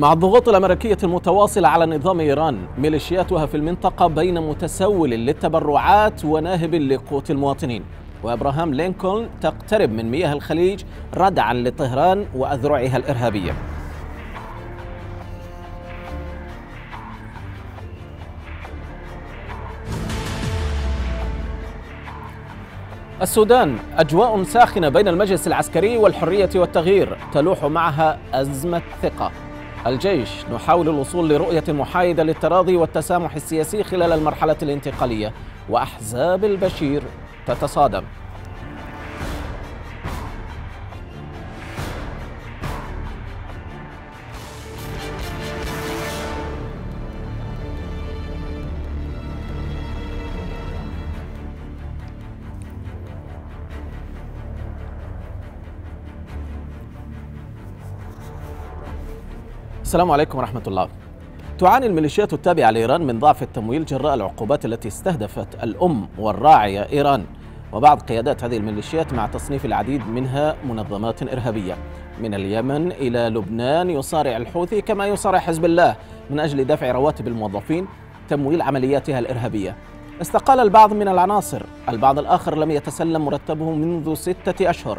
مع الضغوط الأمريكية المتواصلة على نظام إيران ميليشياتها في المنطقة بين متسول للتبرعات وناهب لقوت المواطنين وإبراهام لينكولن تقترب من مياه الخليج ردعا لطهران وأذرعها الإرهابية السودان أجواء ساخنة بين المجلس العسكري والحرية والتغيير تلوح معها أزمة ثقة الجيش نحاول الوصول لرؤية محايدة للتراضي والتسامح السياسي خلال المرحلة الانتقالية وأحزاب البشير تتصادم السلام عليكم ورحمة الله تعاني الميليشيات التابعة لإيران من ضعف التمويل جراء العقوبات التي استهدفت الأم والراعية إيران وبعض قيادات هذه الميليشيات مع تصنيف العديد منها منظمات إرهابية من اليمن إلى لبنان يصارع الحوثي كما يصارع حزب الله من أجل دفع رواتب الموظفين تمويل عملياتها الإرهابية استقال البعض من العناصر البعض الآخر لم يتسلم مرتبه منذ ستة أشهر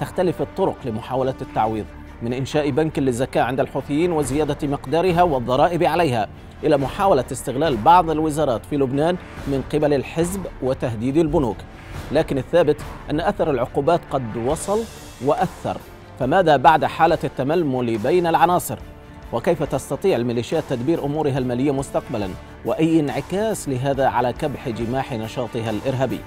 تختلف الطرق لمحاولة التعويض من إنشاء بنك للزكاة عند الحوثيين وزيادة مقدارها والضرائب عليها إلى محاولة استغلال بعض الوزارات في لبنان من قبل الحزب وتهديد البنوك لكن الثابت أن أثر العقوبات قد وصل وأثر فماذا بعد حالة التململ بين العناصر؟ وكيف تستطيع الميليشيات تدبير أمورها المالية مستقبلا؟ وأي انعكاس لهذا على كبح جماح نشاطها الإرهابي؟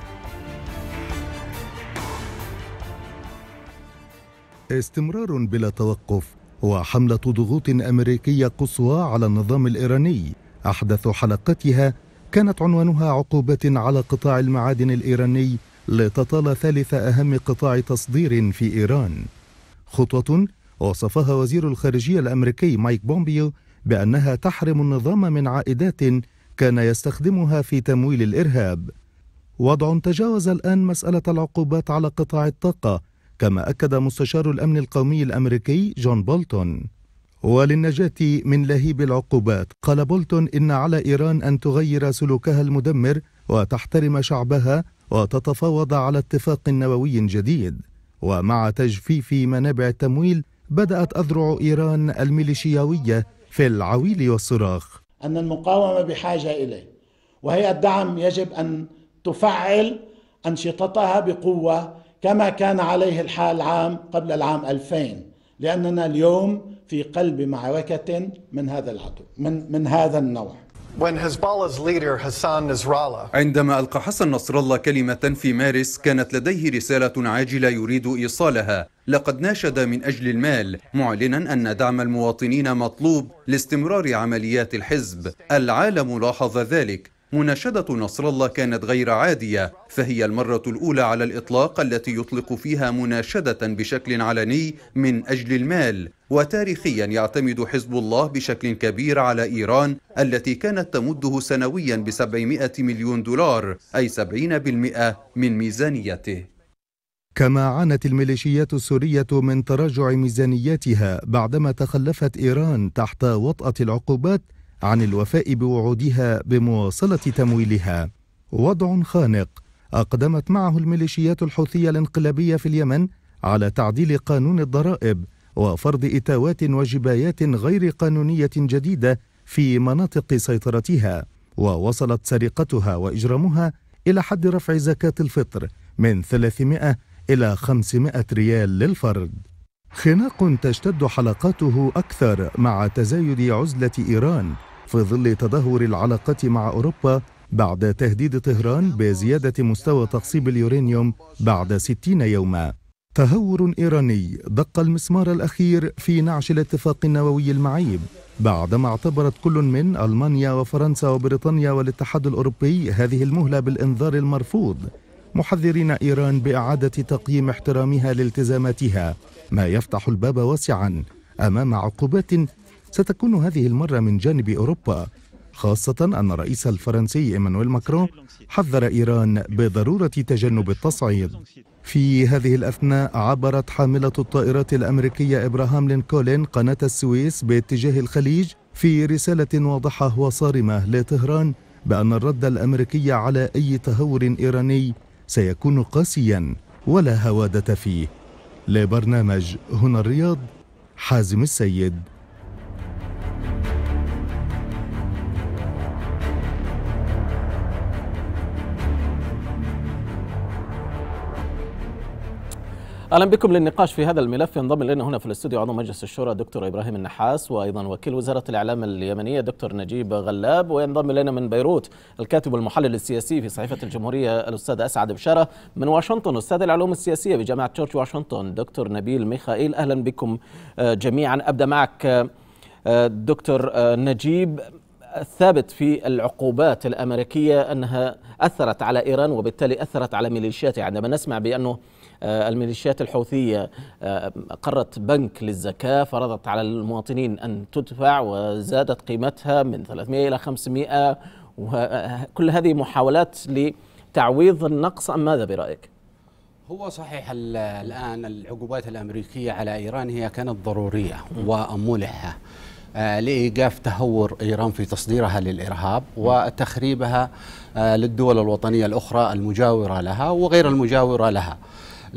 استمرار بلا توقف وحملة ضغوط أمريكية قصوى على النظام الإيراني أحدث حلقتها كانت عنوانها عقوبات على قطاع المعادن الإيراني لتطال ثالث أهم قطاع تصدير في إيران خطوة وصفها وزير الخارجية الأمريكي مايك بومبيو بأنها تحرم النظام من عائدات كان يستخدمها في تمويل الإرهاب وضع تجاوز الآن مسألة العقوبات على قطاع الطاقة كما أكد مستشار الأمن القومي الأمريكي جون بولتون وللنجاة من لهيب العقوبات قال بولتون إن على إيران أن تغير سلوكها المدمر وتحترم شعبها وتتفاوض على اتفاق نووي جديد ومع تجفيف منابع التمويل بدأت أذرع إيران الميليشياوية في العويل والصراخ أن المقاومة بحاجة إليه وهي الدعم يجب أن تفعل أنشطتها بقوة كما كان عليه الحال عام قبل العام 2000 لأننا اليوم في قلب معركة من هذا العدو من, من هذا النوع عندما ألقى حسن نصر الله كلمة في مارس كانت لديه رسالة عاجلة يريد إيصالها لقد ناشد من أجل المال معلنا أن دعم المواطنين مطلوب لاستمرار عمليات الحزب العالم لاحظ ذلك مناشدة نصر الله كانت غير عادية فهي المرة الأولى على الإطلاق التي يطلق فيها مناشدة بشكل علني من أجل المال وتاريخيا يعتمد حزب الله بشكل كبير على إيران التي كانت تمده سنويا ب 700 مليون دولار أي 70% من ميزانيته كما عانت الميليشيات السورية من تراجع ميزانياتها بعدما تخلفت إيران تحت وطأة العقوبات عن الوفاء بوعودها بمواصلة تمويلها وضع خانق أقدمت معه الميليشيات الحوثية الانقلابية في اليمن على تعديل قانون الضرائب وفرض إتاوات وجبايات غير قانونية جديدة في مناطق سيطرتها ووصلت سرقتها وإجرامها إلى حد رفع زكاة الفطر من 300 إلى 500 ريال للفرد خناق تشتد حلقاته أكثر مع تزايد عزلة إيران في ظل تدهور العلاقات مع أوروبا بعد تهديد طهران بزيادة مستوى تقصيب اليورانيوم بعد 60 يوما تهور إيراني دق المسمار الأخير في نعش الاتفاق النووي المعيب بعدما اعتبرت كل من ألمانيا وفرنسا وبريطانيا والاتحاد الأوروبي هذه المهلة بالإنذار المرفوض محذرين إيران بإعادة تقييم احترامها لالتزاماتها ما يفتح الباب واسعا أمام عقوبات ستكون هذه المرة من جانب أوروبا خاصة أن الرئيس الفرنسي إيمانويل ماكرون حذر إيران بضرورة تجنب التصعيد في هذه الأثناء عبرت حاملة الطائرات الأمريكية إبراهام لينكولن قناة السويس باتجاه الخليج في رسالة واضحة وصارمة لطهران بأن الرد الأمريكي على أي تهور إيراني سيكون قاسيا ولا هوادة فيه لبرنامج هنا الرياض حازم السيد اهلا بكم للنقاش في هذا الملف ينضم الينا هنا في الاستوديو عضو مجلس الشورى دكتور ابراهيم النحاس وايضا وكيل وزاره الاعلام اليمنيه دكتور نجيب غلاب وينضم الينا من بيروت الكاتب والمحلل السياسي في صحيفه الجمهوريه الاستاذ اسعد بشاره من واشنطن استاذ العلوم السياسيه بجامعه جورج واشنطن دكتور نبيل ميخائيل اهلا بكم آه، جميعا ابدا معك آه، دكتور آه، نجيب الثابت في العقوبات الأمريكية أنها أثرت على إيران وبالتالي أثرت على ميليشياتها عندما نسمع بأنه آه، الميليشيات الحوثية آه، قرت بنك للزكاة فرضت على المواطنين أن تدفع وزادت قيمتها من 300 إلى 500 وكل هذه محاولات لتعويض النقص أم ماذا برأيك؟ هو صحيح الآن العقوبات الأمريكية على إيران هي كانت ضرورية وملحة آه، لإيقاف تهور إيران في تصديرها للإرهاب وتخريبها آه، للدول الوطنية الأخرى المجاورة لها وغير المجاورة لها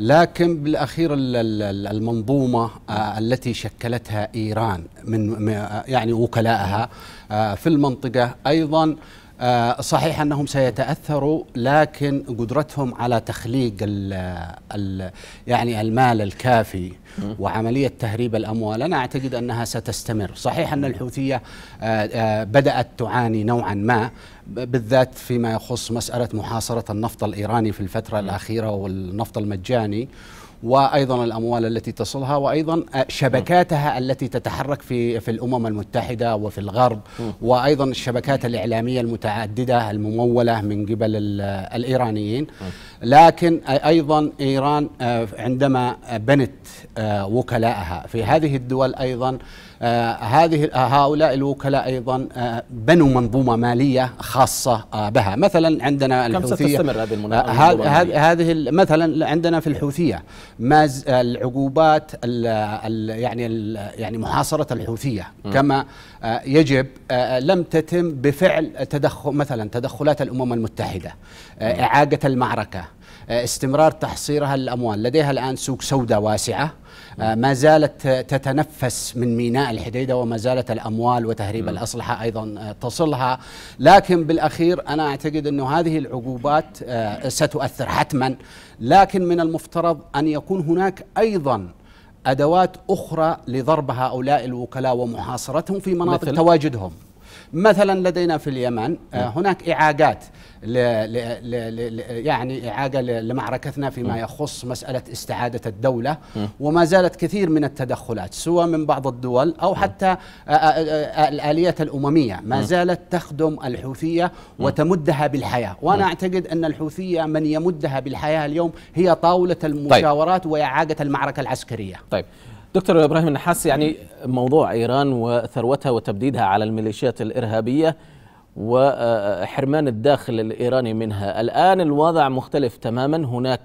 لكن بالاخير المنظومه آه، التي شكلتها ايران من يعني وكلائها في المنطقه ايضا آه، صحيح انهم سيتاثروا لكن قدرتهم على تخليق ال ال يعني المال الكافي وعمليه تهريب الاموال انا اعتقد انها ستستمر، صحيح ان الحوثيه آه، آه، بدات تعاني نوعا ما بالذات فيما يخص مساله محاصره النفط الايراني في الفتره الاخيره والنفط المجاني وايضا الاموال التي تصلها وايضا شبكاتها التي تتحرك في في الامم المتحده وفي الغرب وايضا الشبكات الاعلاميه المتعدده المموله من قبل الايرانيين لكن ايضا ايران آه، عندما بنت آه، وكلاءها في هذه الدول ايضا آه، هذه آه، هؤلاء الوكلاء ايضا آه، بنوا منظومه ماليه خاصه بها مثلا عندنا الحوثيه كم ستستمر هذه المنظومه هذه مثلا عندنا في الحوثيه ما العقوبات الـ الـ يعني الـ يعني محاصره الحوثيه م. كما يجب لم تتم بفعل تدخل مثلا تدخلات الامم المتحده اعاقه المعركه استمرار تحصيرها الاموال لديها الان سوق سوداء واسعه آه، ما زالت تتنفس من ميناء الحديدة وما زالت الأموال وتهريب م. الأسلحة أيضا آه، تصلها لكن بالأخير أنا أعتقد أنه هذه العقوبات آه، ستؤثر حتما لكن من المفترض أن يكون هناك أيضا أدوات أخرى لضرب هؤلاء الوكلاء ومحاصرتهم في مناطق تواجدهم مثلا لدينا في اليمن آه، نعم. هناك إعاقات ل ل ل يعني إعاقة لمعركتنا فيما نعم. يخص مسألة استعادة الدولة نعم. وما زالت كثير من التدخلات سواء من بعض الدول أو حتى آه، آه، الآليات الأممية ما زالت تخدم الحوثية وتمدها بالحياة وأنا أعتقد أن الحوثية من يمدها بالحياة اليوم هي طاولة طيب. المشاورات وإعاقة المعركة العسكرية طيب دكتور ابراهيم النحاس يعني موضوع ايران وثروتها وتبديدها على الميليشيات الارهابيه وحرمان الداخل الايراني منها، الان الوضع مختلف تماما، هناك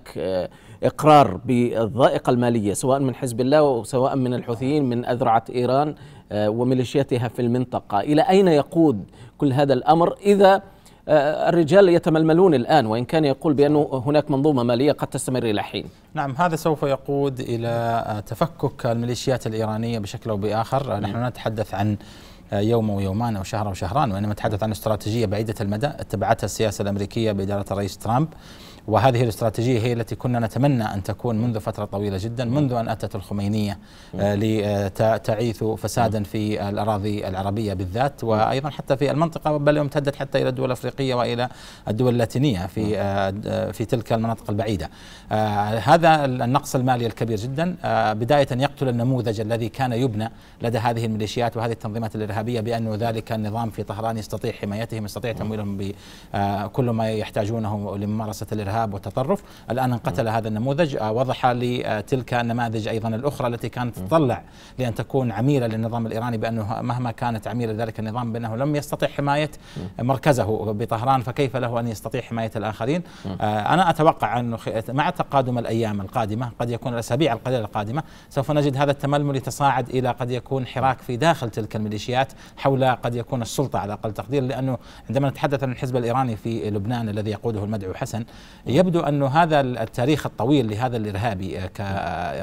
اقرار بالضائقه الماليه سواء من حزب الله وسواء من الحوثيين من اذرعه ايران وميليشياتها في المنطقه، الى اين يقود كل هذا الامر اذا آه، الرجال يتململون الآن وإن كان يقول بأنه هناك منظومة مالية قد تستمر إلى حين نعم هذا سوف يقود إلى آه، تفكك الميليشيات الإيرانية بشكل أو بآخر آه، نحن لا نعم. نتحدث عن يوم او يومان او شهر او شهران وانما نتحدث عن استراتيجيه بعيده المدى اتبعتها السياسه الامريكيه باداره الرئيس ترامب وهذه الاستراتيجيه هي التي كنا نتمنى ان تكون منذ فتره طويله جدا منذ ان اتت الخمينيه آه، لتعيث آه، فسادا في الاراضي العربيه بالذات وايضا حتى في المنطقه بل امتدت حتى الى الدول الافريقيه والى الدول اللاتينيه في آه، في تلك المناطق البعيده. هذا النقص المالي الكبير جدا بدايه يقتل النموذج الذي كان يبنى لدى هذه الميليشيات وهذه التنظيمات الارهابيه بانه ذلك النظام في طهران يستطيع حمايتهم يستطيع تمويلهم بكل ما يحتاجونه لممارسه الارهاب الارهاب والتطرف الان انقتل هذا النموذج آه، وضح لتلك آه، النماذج ايضا الاخرى التي كانت تتطلع لان تكون عميله للنظام الايراني بانه مهما كانت عميله لذلك النظام بانه لم يستطع حمايه مركزه بطهران فكيف له ان يستطيع حمايه الاخرين آه، انا اتوقع انه مع تقادم الايام القادمه قد يكون الاسابيع القليله القادمه سوف نجد هذا التململ يتصاعد الى قد يكون حراك في داخل تلك الميليشيات حول قد يكون السلطه على اقل تقدير لانه عندما نتحدث عن الحزب الايراني في لبنان الذي يقوده المدعو حسن يبدو أن هذا التاريخ الطويل لهذا الإرهابي آه،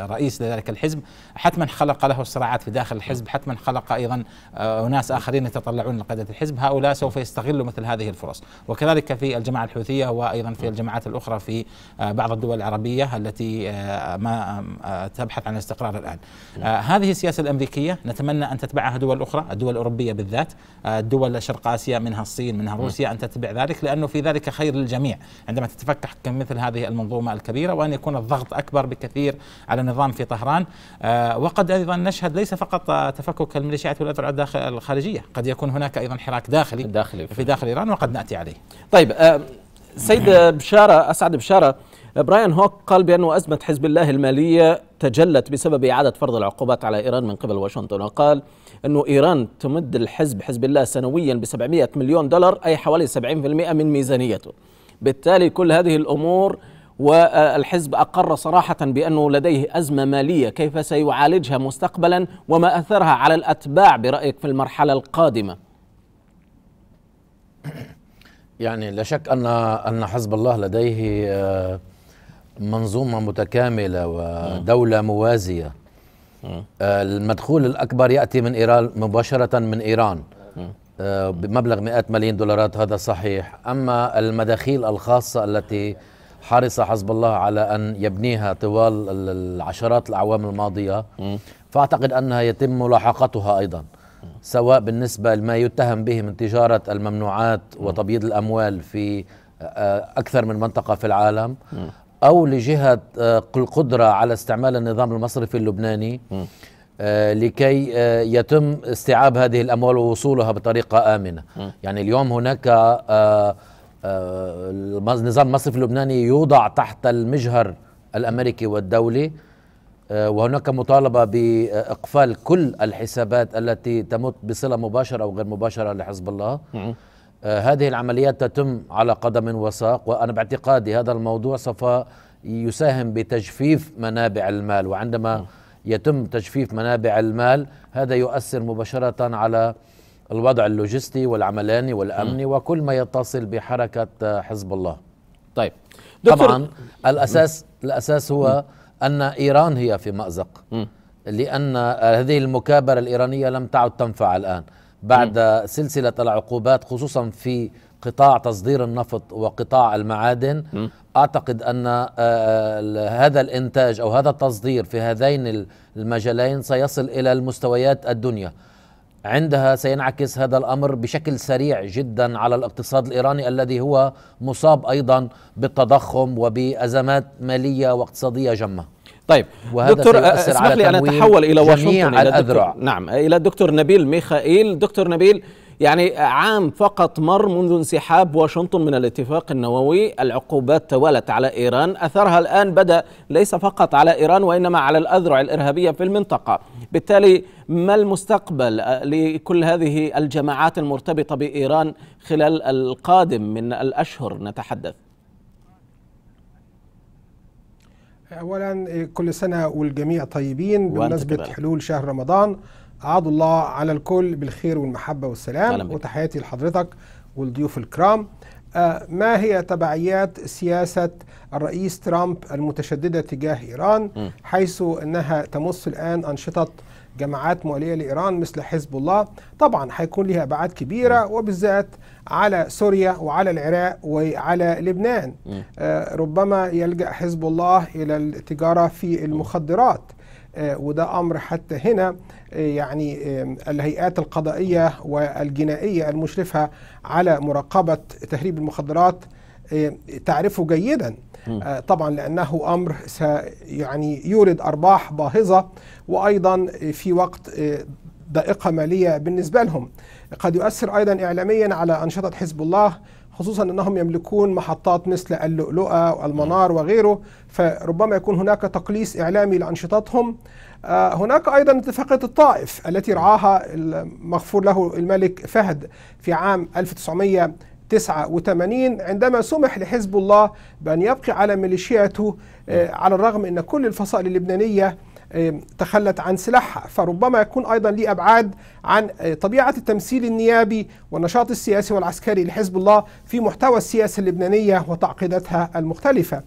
كرئيس آه، لذلك الحزب حتما خلق له الصراعات في داخل الحزب حتما خلق أيضا آه، أناس آخرين يتطلعون لقيادة الحزب هؤلاء سوف يستغلوا مثل هذه الفرص وكذلك في الجماعة الحوثية وأيضا في الجماعات الأخرى في بعض الدول العربية التي ما تبحث عن الاستقرار الآن هذه السياسة الأمريكية نتمنى أن تتبعها دول أخرى الدول الأوروبية بالذات الدول شرق آسيا منها الصين منها روسيا أن تتبع ذلك لأنه في ذلك خير للجميع عندما تتفكح تحكم مثل هذه المنظومة الكبيرة وأن يكون الضغط أكبر بكثير على النظام في طهران آه، وقد أيضا نشهد ليس فقط تفكك الميليشيات والأذرع الخارجية قد يكون هناك أيضا حراك داخلي, داخلي في داخل إيران وقد نأتي عليه طيب آه، سيد بشارة أسعد بشارة براين هوك قال بأن أزمة حزب الله المالية تجلت بسبب إعادة فرض العقوبات على إيران من قبل واشنطن وقال أن إيران تمد الحزب حزب الله سنويا ب 700 مليون دولار أي حوالي 70% من ميزانيته بالتالي كل هذه الأمور والحزب أقر صراحة بأنه لديه أزمة مالية كيف سيعالجها مستقبلا وما أثرها على الأتباع برأيك في المرحلة القادمة يعني لا شك أن أن حزب الله لديه آه، منظومة متكاملة ودولة موازية آه، المدخول الأكبر يأتي من إيران مباشرة من إيران بمبلغ مئات ملايين دولارات هذا صحيح أما المداخيل الخاصة التي حرص حزب الله على أن يبنيها طوال العشرات الأعوام الماضية فأعتقد أنها يتم ملاحقتها أيضا سواء بالنسبة لما يتهم به من تجارة الممنوعات وتبييض الأموال في آه، أكثر من منطقة في العالم أو لجهة القدرة آه، على استعمال النظام المصرفي اللبناني آه، لكي آه، يتم استيعاب هذه الاموال ووصولها بطريقه امنه يعني اليوم هناك آه، نظام المصرف اللبناني يوضع تحت المجهر الامريكي والدولي وهناك مطالبه باقفال كل الحسابات التي تمت بصله مباشره او غير مباشره لحزب الله هذه العمليات تتم على قدم وساق وانا باعتقادي هذا الموضوع سوف يساهم بتجفيف منابع المال وعندما م. يتم تجفيف منابع المال هذا يؤثر مباشرة على الوضع اللوجستي والعملاني والأمني وكل ما يتصل بحركة حزب الله طيب دكتور طبعا الأساس الأساس هو أن إيران هي في مأزق لأن هذه المكابرة الإيرانية لم تعد تنفع الآن بعد سلسلة العقوبات خصوصا في قطاع تصدير النفط وقطاع المعادن م. اعتقد ان آه، آه، هذا الانتاج او هذا التصدير في هذين المجالين سيصل الى المستويات الدنيا عندها سينعكس هذا الامر بشكل سريع جدا على الاقتصاد الايراني الذي هو مصاب ايضا بالتضخم وبازمات ماليه واقتصاديه جمه طيب وهذا دكتور آه، اسمح لي ان اتحول الى واشنطن الى الدكتور نعم الى الدكتور نبيل ميخائيل دكتور نبيل يعني عام فقط مر منذ انسحاب واشنطن من الاتفاق النووي العقوبات توالت على إيران أثرها الآن بدأ ليس فقط على إيران وإنما على الأذرع الإرهابية في المنطقة بالتالي ما المستقبل لكل هذه الجماعات المرتبطة بإيران خلال القادم من الأشهر نتحدث اولا كل سنه والجميع طيبين بمناسبه حلول شهر رمضان عاد الله على الكل بالخير والمحبة والسلام وتحياتي لحضرتك والضيوف الكرام آه، ما هي تبعيات سياسة الرئيس ترامب المتشددة تجاه إيران حيث أنها تمس الآن أنشطة جماعات مؤلية لإيران مثل حزب الله طبعا هيكون لها أبعاد كبيرة وبالذات على سوريا وعلى العراق وعلى لبنان آه، ربما يلجأ حزب الله إلى التجارة في المخدرات آه، وده امر حتى هنا آه، يعني آه، الهيئات القضائيه والجنائيه المشرفه على مراقبه تهريب المخدرات تعرفه جيدا طبعا لانه امر يعني يورد ارباح باهظه وايضا في وقت ضائقه ماليه بالنسبه لهم قد يؤثر ايضا اعلاميا على انشطه حزب الله خصوصا أنهم يملكون محطات مثل اللؤلؤة والمنار نعم. وغيره فربما يكون هناك تقليص إعلامي لأنشطتهم آه، هناك أيضا اتفاقية الطائف التي رعاها المغفور له الملك فهد في عام 1900 89 عندما سمح لحزب الله بأن يبقي على ميليشياته آه، على الرغم أن كل الفصائل اللبنانية إيه، تخلت عن سلاحها فربما يكون أيضا لي أبعاد عن إيه، طبيعة التمثيل النيابي والنشاط السياسي والعسكري لحزب الله في محتوى السياسة اللبنانية وتعقيداتها المختلفة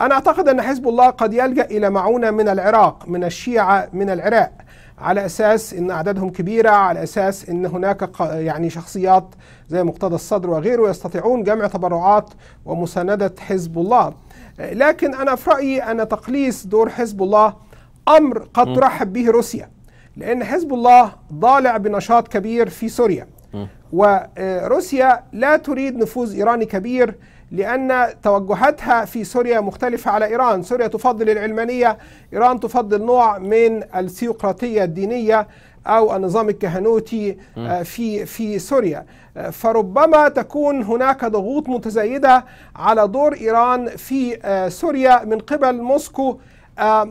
أنا أعتقد أن حزب الله قد يلجأ إلى معونة من العراق من الشيعة من العراق على اساس ان اعدادهم كبيره على اساس ان هناك يعني شخصيات زي مقتدى الصدر وغيره يستطيعون جمع تبرعات ومسانده حزب الله إيه، لكن انا في رايي ان تقليص دور حزب الله امر قد ترحب به روسيا لان حزب الله ضالع بنشاط كبير في سوريا وروسيا آه، لا تريد نفوذ ايراني كبير لأن توجهاتها في سوريا مختلفة على إيران سوريا تفضل العلمانية إيران تفضل نوع من السيوقراطية الدينية أو النظام الكهنوتي آه، في في سوريا آه، فربما تكون هناك ضغوط متزايدة على دور إيران في سوريا من قبل موسكو آه،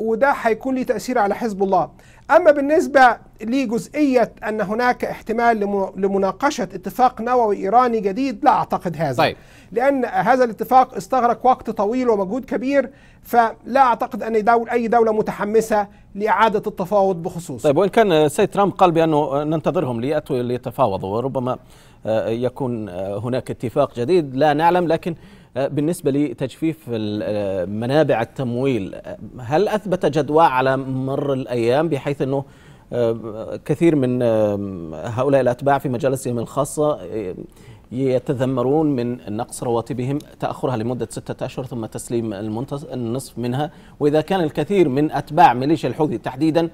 وده هيكون ليه تأثير على حزب الله أما بالنسبة لجزئية أن هناك احتمال لمناقشة اتفاق نووي إيراني جديد لا أعتقد هذا طيب. لأن هذا الاتفاق استغرق وقت طويل ومجهود كبير فلا أعتقد أن دول أي دولة متحمسة لإعادة التفاوض بخصوص طيب وإن كان السيد ترامب قال بأنه ننتظرهم ليتفاوضوا وربما آه، يكون آه، هناك اتفاق جديد لا نعلم لكن آه، بالنسبة لتجفيف آه، منابع التمويل آه، هل أثبت جدوى على مر الأيام بحيث أنه كثير من هؤلاء الأتباع في مجالسهم الخاصة يتذمرون من نقص رواتبهم تأخرها لمدة ستة أشهر ثم تسليم النصف منها وإذا كان الكثير من أتباع ميليشيا الحوثي تحديدا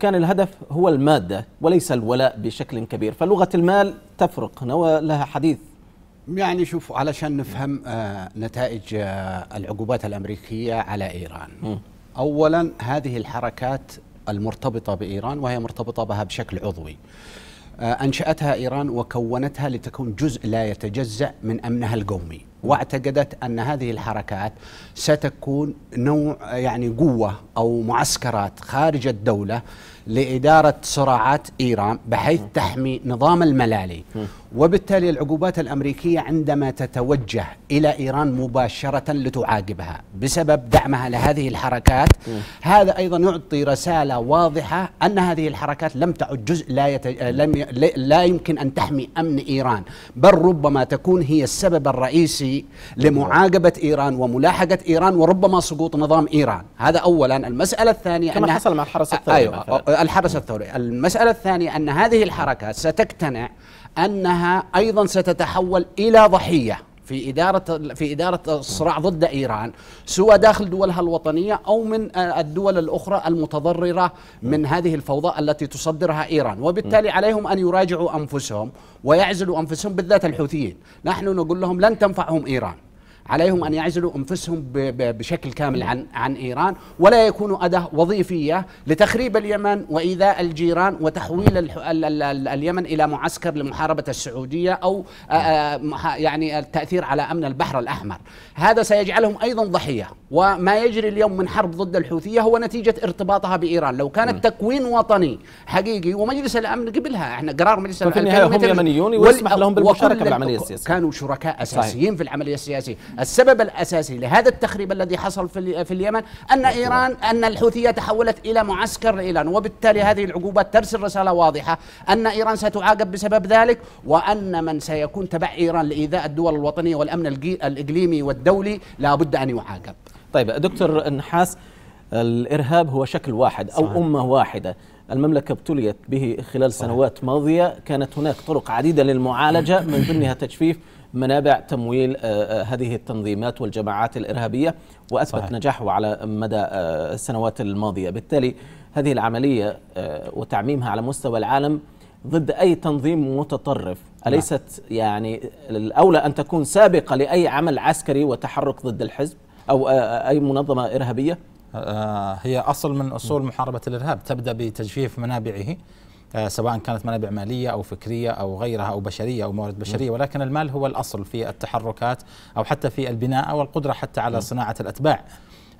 كان الهدف هو المادة وليس الولاء بشكل كبير فلغة المال تفرق نوى لها حديث يعني شوف علشان نفهم آه، نتائج آه، العقوبات الامريكيه على ايران. اولا هذه الحركات المرتبطه بايران وهي مرتبطه بها بشكل عضوي. آه، انشاتها ايران وكونتها لتكون جزء لا يتجزا من امنها القومي، واعتقدت ان هذه الحركات ستكون نوع يعني قوه او معسكرات خارج الدوله لإدارة صراعات إيران بحيث تحمي نظام الملالي وبالتالي العقوبات الأمريكية عندما تتوجه إلى إيران مباشرة لتعاقبها بسبب دعمها لهذه الحركات هذا أيضا يعطي رسالة واضحة أن هذه الحركات لم تعد جزء لا, يت... لم... لا يمكن أن تحمي أمن إيران بل ربما تكون هي السبب الرئيسي لمعاقبة إيران وملاحقة إيران وربما سقوط نظام إيران هذا أولا المسألة الثانية كما حصل مع الحرس الثوري أيوة الحرس الثوري المسألة الثانية أن هذه الحركة ستقتنع أنها أيضا ستتحول إلى ضحية في إدارة في إدارة الصراع ضد إيران سواء داخل دولها الوطنية أو من الدول الأخرى المتضررة من هذه الفوضى التي تصدرها إيران وبالتالي عليهم أن يراجعوا أنفسهم ويعزلوا أنفسهم بالذات الحوثيين نحن نقول لهم لن تنفعهم إيران عليهم ان يعزلوا انفسهم بشكل كامل عن عن ايران ولا يكونوا اداه وظيفيه لتخريب اليمن وايذاء الجيران وتحويل اليمن الى معسكر لمحاربه السعوديه او آه، آه، يعني التاثير على امن البحر الاحمر. هذا سيجعلهم ايضا ضحيه وما يجري اليوم من حرب ضد الحوثيه هو نتيجه ارتباطها بايران، لو كانت تكوين وطني حقيقي ومجلس الامن قبلها احنا قرار مجلس طيب، الامن في النهايه هم يمنيون ويسمح لهم بالمشاركه بالعمليه السياسيه. كانوا شركاء اساسيين في العمليه السياسيه، السبب الأساسي لهذا التخريب الذي حصل في, في اليمن أن نعم. إيران أن الحوثية تحولت إلى معسكر لايران وبالتالي هذه العقوبات ترسل رسالة واضحة أن إيران ستعاقب بسبب ذلك وأن من سيكون تبع إيران لإيذاء الدول الوطنية والأمن الإقليمي والدولي لابد أن يعاقب طيب دكتور النحاس الإرهاب هو شكل واحد أو صحيح. أمة واحدة المملكة ابتليت به خلال صحيح. سنوات ماضية كانت هناك طرق عديدة للمعالجة من ضمنها تجفيف منابع تمويل آه، آه، هذه التنظيمات والجماعات الإرهابية وأثبت صحيح. نجاحه على مدى آه، السنوات الماضية بالتالي هذه العملية وتعميمها على مستوى العالم ضد أي تنظيم متطرف نعم. أليست يعني الأولى أن تكون سابقة لأي عمل عسكري وتحرك ضد الحزب أو أي منظمة إرهابية؟ هي أصل من أصول نعم. محاربة الإرهاب تبدأ بتجفيف منابعه آه، سواء كانت منابع ماليه او فكريه او غيرها او بشريه او موارد بشريه ولكن المال هو الاصل في التحركات او حتى في البناء او القدره حتى على نعم. صناعه الاتباع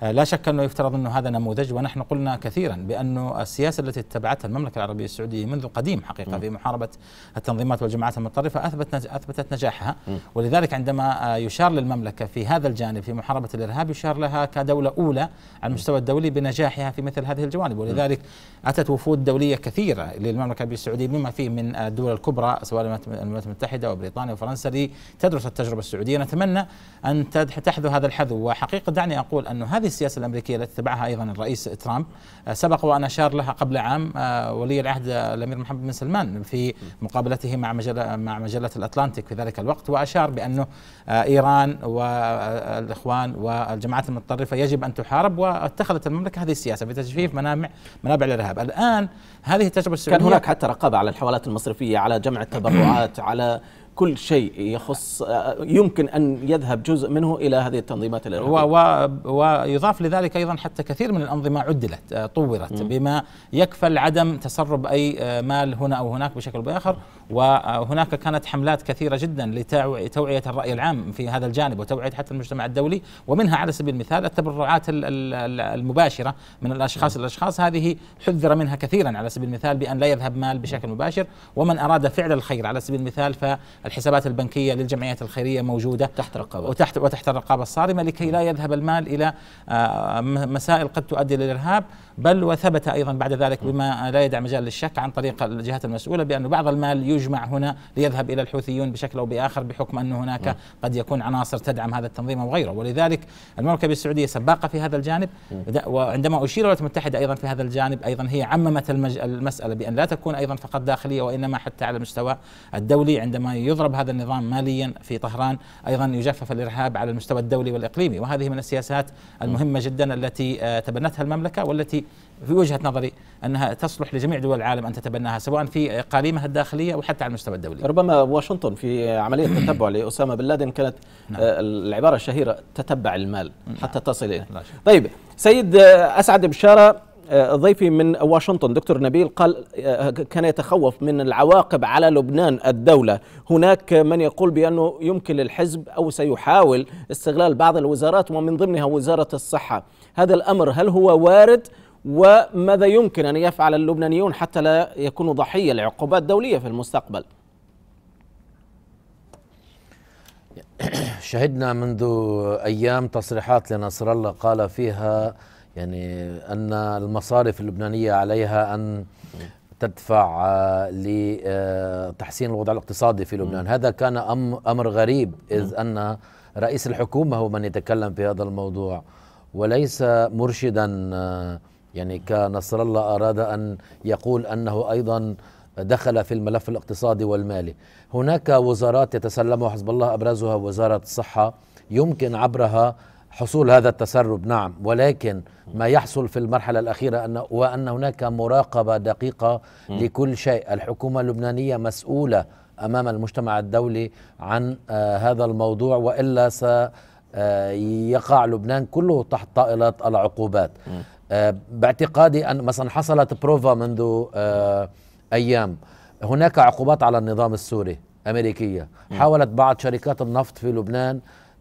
آه، لا شك انه يفترض انه هذا نموذج ونحن قلنا كثيرا بانه السياسه التي اتبعتها المملكه العربيه السعوديه منذ قديم حقيقه في محاربه التنظيمات والجماعات المتطرفه اثبت اثبتت نجاحها ولذلك عندما آه، يشار للمملكه في هذا الجانب في محاربه الارهاب يشار لها كدوله اولى على المستوى الدولي بنجاحها في مثل هذه الجوانب ولذلك اتت وفود دوليه كثيره للمملكه العربيه السعوديه بما فيه من آه، الدول الكبرى سواء الولايات المتحده وبريطانيا وفرنسا لتدرس التجربه السعوديه نتمنى ان تحذو هذا الحذو وحقيقه دعني اقول انه هذه هذه السياسة الأمريكية التي اتبعها أيضا الرئيس ترامب آه، سبق وأن أشار لها قبل عام آه، ولي العهد آه، الأمير محمد بن سلمان في مقابلته مع مجلة, مع مجلة الأتلانتيك في ذلك الوقت وأشار بأنه إيران والإخوان والجماعات المتطرفة يجب أن تحارب واتخذت المملكة هذه السياسة بتجفيف منابع منابع الإرهاب الآن هذه التجربة السعودية كان هناك حتى رقابة على الحوالات المصرفية على جمع التبرعات على كل شيء يخص يمكن ان يذهب جزء منه الى هذه التنظيمات الارهابيه و... ويضاف لذلك ايضا حتى كثير من الانظمه عدلت آه، طورت م. بما يكفل عدم تسرب اي آه، مال هنا او هناك بشكل باخر وهناك آه، كانت حملات كثيره جدا لتوعيه الراي العام في هذا الجانب وتوعيه حتى المجتمع الدولي ومنها على سبيل المثال التبرعات المباشره من الاشخاص الاشخاص هذه حذر منها كثيرا على سبيل المثال بان لا يذهب مال بشكل مباشر ومن اراد فعل الخير على سبيل المثال ف الحسابات البنكيه للجمعيات الخيريه موجوده تحت رقابه وتحت وتحت الرقابه الصارمه لكي لا يذهب المال الى آه، مسائل قد تؤدي للارهاب بل وثبت أيضا بعد ذلك بما لا يدع مجال للشك عن طريق الجهات المسؤولة بأن بعض المال يجمع هنا ليذهب إلى الحوثيون بشكل أو بآخر بحكم أن هناك نعم. قد يكون عناصر تدعم هذا التنظيم أو غيره ولذلك المملكة السعودية سباقة في هذا الجانب وعندما أشير الولايات المتحدة أيضا في هذا الجانب أيضا هي عممت المسألة بأن لا تكون أيضا فقط داخلية وإنما حتى على المستوى الدولي عندما يضرب هذا النظام ماليا في طهران أيضا يجفف الإرهاب على المستوى الدولي والإقليمي وهذه من السياسات المهمة جدا التي آه، تبنتها المملكة والتي في وجهه نظري انها تصلح لجميع دول العالم ان تتبناها سواء في اقاليمها الداخليه او حتى على المستوى الدولي. ربما واشنطن في عمليه تتبع لاسامه بن لادن كانت نعم. آه، العباره الشهيره تتبع المال نعم. حتى تصل اليه. نعم. طيب سيد آه، اسعد بشاره آه، ضيفي من واشنطن دكتور نبيل قال كان يتخوف من العواقب على لبنان الدولة هناك من يقول بأنه يمكن للحزب أو سيحاول استغلال بعض الوزارات ومن ضمنها وزارة الصحة هذا الأمر هل هو وارد وماذا يمكن أن يفعل اللبنانيون حتى لا يكونوا ضحية لعقوبات دولية في المستقبل شهدنا منذ أيام تصريحات لنصر الله قال فيها يعني أن المصارف اللبنانية عليها أن تدفع آه، لتحسين الوضع الاقتصادي في لبنان هذا كان أمر غريب إذ أن رئيس الحكومة هو من يتكلم في هذا الموضوع وليس مرشدا آه، يعني كنصر الله أراد أن يقول أنه أيضا دخل في الملف الاقتصادي والمالي هناك وزارات يتسلمها حزب الله أبرزها وزارة الصحة يمكن عبرها حصول هذا التسرب نعم ولكن ما يحصل في المرحلة الأخيرة أن وأن هناك مراقبة دقيقة لكل شيء الحكومة اللبنانية مسؤولة أمام المجتمع الدولي عن آه، هذا الموضوع وإلا سيقع لبنان كله تحت طائلة العقوبات آه، باعتقادي أن مثلا حصلت بروفا منذ آه، أيام هناك عقوبات على النظام السوري أمريكية حاولت بعض شركات النفط في لبنان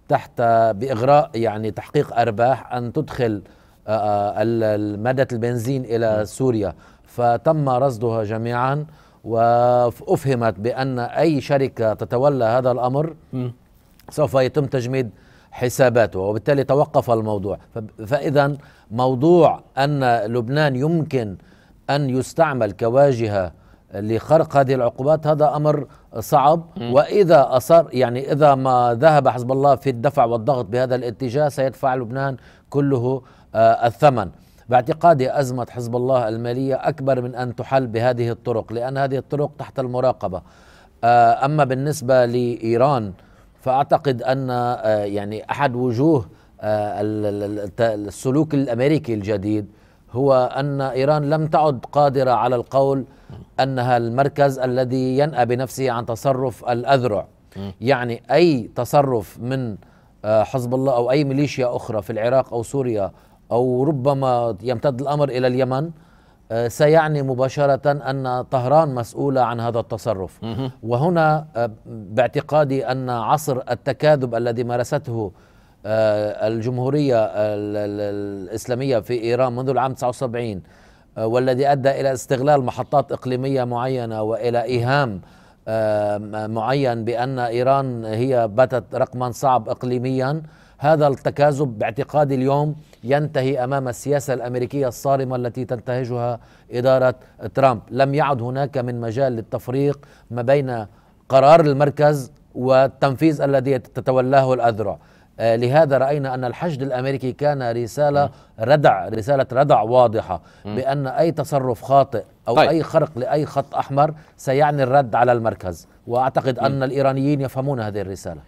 تحت آه، بإغراء يعني تحقيق أرباح أن تدخل مادة البنزين إلى سوريا فتم رصدها جميعا وأفهمت بأن أي شركة تتولى هذا الأمر سوف يتم تجميد حساباته وبالتالي توقف الموضوع فإذا موضوع أن لبنان يمكن أن يستعمل كواجهة لخرق هذه العقوبات هذا امر صعب واذا اصر يعني اذا ما ذهب حزب الله في الدفع والضغط بهذا الاتجاه سيدفع لبنان كله آه الثمن باعتقادي ازمه حزب الله الماليه اكبر من ان تحل بهذه الطرق لان هذه الطرق تحت المراقبه آه اما بالنسبه لايران فاعتقد ان آه، يعني احد وجوه آه، السلوك الامريكي الجديد هو ان ايران لم تعد قادره على القول انها المركز الذي ينأى بنفسه عن تصرف الاذرع يعني اي تصرف من آه، حزب الله او اي ميليشيا اخرى في العراق او سوريا او ربما يمتد الامر الى اليمن آه، سيعني مباشرة أن طهران مسؤولة عن هذا التصرف وهنا آه، باعتقادي أن عصر التكاذب الذي مارسته آه، الجمهورية الإسلامية في إيران منذ العام 79 والذي أدى إلى استغلال محطات إقليمية معينة وإلى إيهام معين بأن إيران هي باتت رقما صعب إقليميا هذا التكاذب باعتقادي اليوم ينتهي امام السياسه الامريكيه الصارمه التي تنتهجها اداره ترامب، لم يعد هناك من مجال للتفريق ما بين قرار المركز والتنفيذ الذي تتولاه الاذرع. آه، لهذا راينا ان الحشد الامريكي كان رساله ردع رساله ردع واضحه بان اي تصرف خاطئ او طيب. اي خرق لاي خط احمر سيعني الرد على المركز واعتقد ان الايرانيين يفهمون هذه الرساله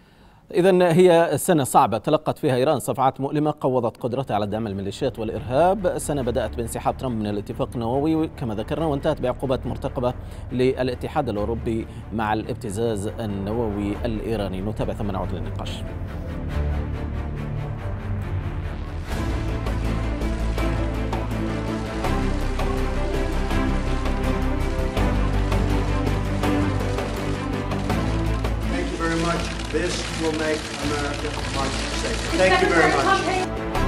إذا هي سنة صعبة تلقت فيها إيران صفعات مؤلمة قوضت قدرتها على دعم الميليشيات والإرهاب، السنة بدأت بانسحاب ترامب من الاتفاق النووي كما ذكرنا وانتهت بعقوبات مرتقبة للاتحاد الأوروبي مع الابتزاز النووي الإيراني، نتابع ثم نعود للنقاش. Thank you very much. This will make America much safer. Thank you very much.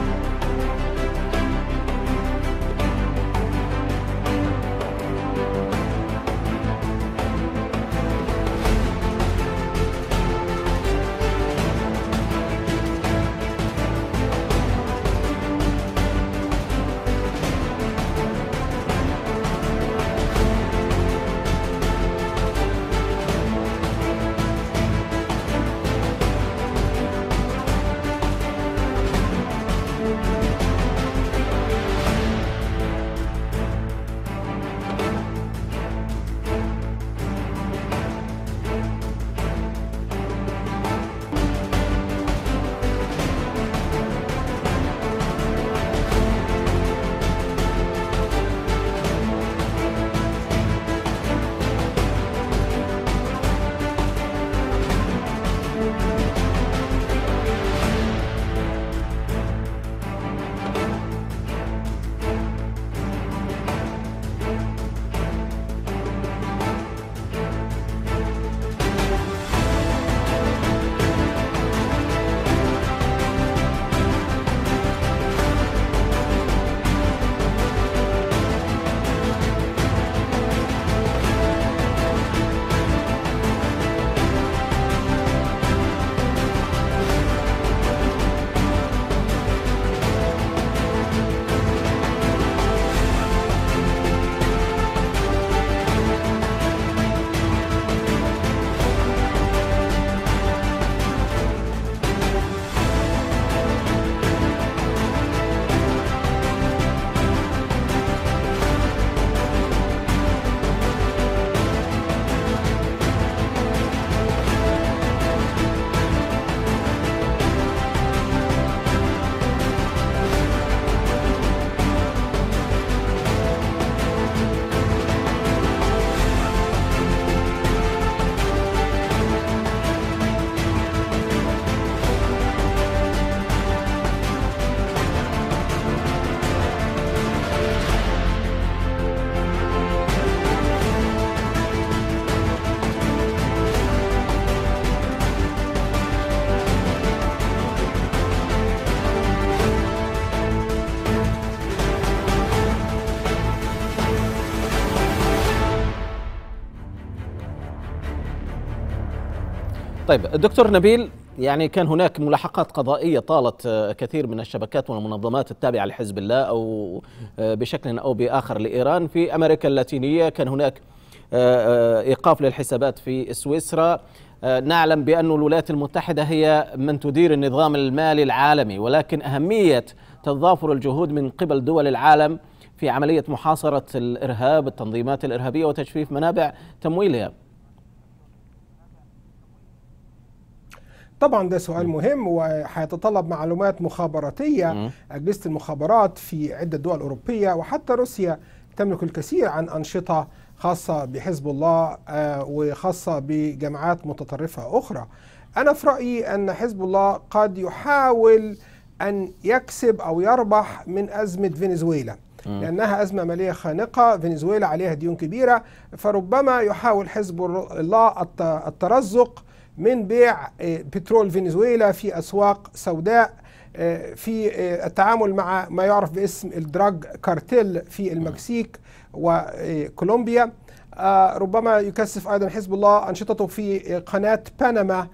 طيب دكتور نبيل يعني كان هناك ملاحقات قضائية طالت آه، كثير من الشبكات والمنظمات التابعة لحزب الله أو آه، بشكل أو بآخر لإيران في أمريكا اللاتينية كان هناك آه، إيقاف للحسابات في سويسرا نعلم بأن الولايات المتحدة هي من تدير النظام المالي العالمي ولكن أهمية تضافر الجهود من قبل دول العالم في عملية محاصرة الإرهاب التنظيمات الإرهابية وتجفيف منابع تمويلها طبعا ده سؤال مهم وهيتطلب معلومات مخابراتية أجهزة المخابرات في عدة دول أوروبية وحتى روسيا تملك الكثير عن أنشطة خاصة بحزب الله آه، وخاصة بجماعات متطرفة أخرى أنا في رأيي أن حزب الله قد يحاول أن يكسب أو يربح من أزمة فنزويلا لأنها أزمة مالية خانقة فنزويلا عليها ديون كبيرة فربما يحاول حزب الله الترزق من بيع آه، بترول فنزويلا في أسواق سوداء آه، في آه، التعامل مع ما يعرف باسم الدراج كارتيل في المكسيك وكولومبيا ربما يكثف أيضا حزب الله أنشطته في قناة بنما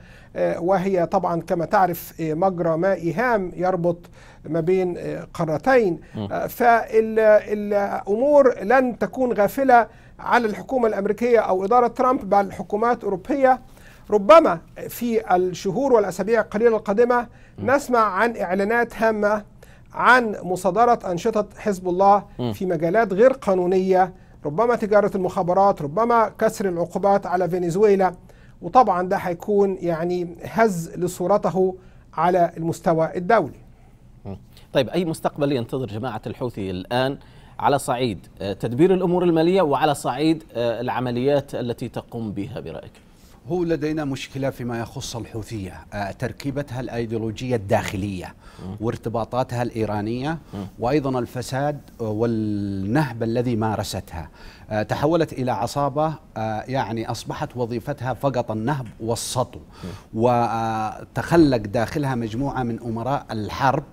وهي طبعا كما تعرف مجرى مائي هام يربط ما بين قارتين فالامور لن تكون غافله على الحكومه الامريكيه او اداره ترامب بل حكومات اوروبيه ربما في الشهور والأسابيع القليلة القادمة نسمع عن إعلانات هامة عن مصادرة أنشطة حزب الله في مجالات غير قانونية ربما تجارة المخابرات ربما كسر العقوبات على فنزويلا وطبعا ده هيكون يعني هز لصورته على المستوى الدولي طيب أي مستقبل ينتظر جماعة الحوثي الآن على صعيد آه، تدبير الأمور المالية وعلى صعيد آه، العمليات التي تقوم بها برأيك هو لدينا مشكلة فيما يخص الحوثية آه، تركيبتها الأيديولوجية الداخلية وارتباطاتها الإيرانية وأيضا الفساد والنهب الذي مارستها آه، تحولت إلى عصابة آه، يعني أصبحت وظيفتها فقط النهب والسطو وتخلق داخلها مجموعة من أمراء الحرب